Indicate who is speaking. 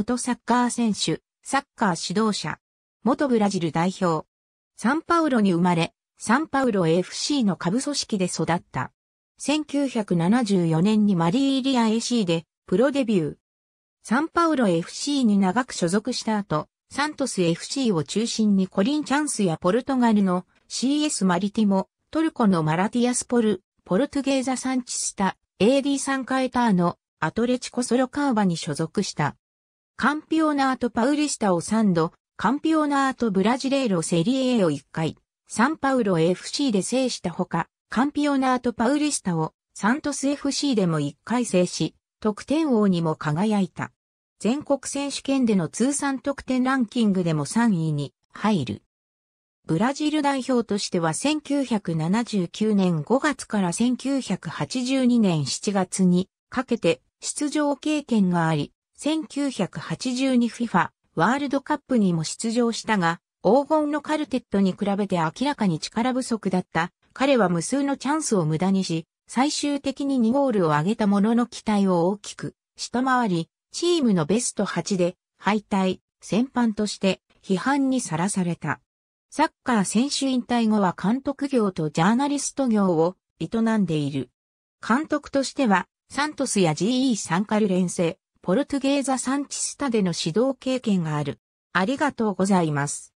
Speaker 1: 元サッカー選手、サッカー指導者、元ブラジル代表。サンパウロに生まれ、サンパウロ FC の下部組織で育った。1974年にマリーリア AC でプロデビュー。サンパウロ FC に長く所属した後、サントス FC を中心にコリンチャンスやポルトガルの CS マリティモ、トルコのマラティアスポル、ポルトゲーザ・サンチスタ、AD サンカエターのアトレチコ・ソロカーバに所属した。カンピオナートパウリスタを3度、カンピオナートブラジレーロセリエを1回、サンパウロ FC で制したほか、カンピオナートパウリスタをサントス FC でも1回制し、得点王にも輝いた。全国選手権での通算得点ランキングでも3位に入る。ブラジル代表としては1979年5月から1982年7月にかけて出場経験があり、1982FIFA ワールドカップにも出場したが、黄金のカルテットに比べて明らかに力不足だった。彼は無数のチャンスを無駄にし、最終的に2ゴールを挙げたものの期待を大きく下回り、チームのベスト8で敗退、戦犯として批判にさらされた。サッカー選手引退後は監督業とジャーナリスト業を営んでいる。監督としては、サントスや GE サンカルレンセ、ポルトゲーザ・サンチスタでの指導経験がある。ありがとうございます。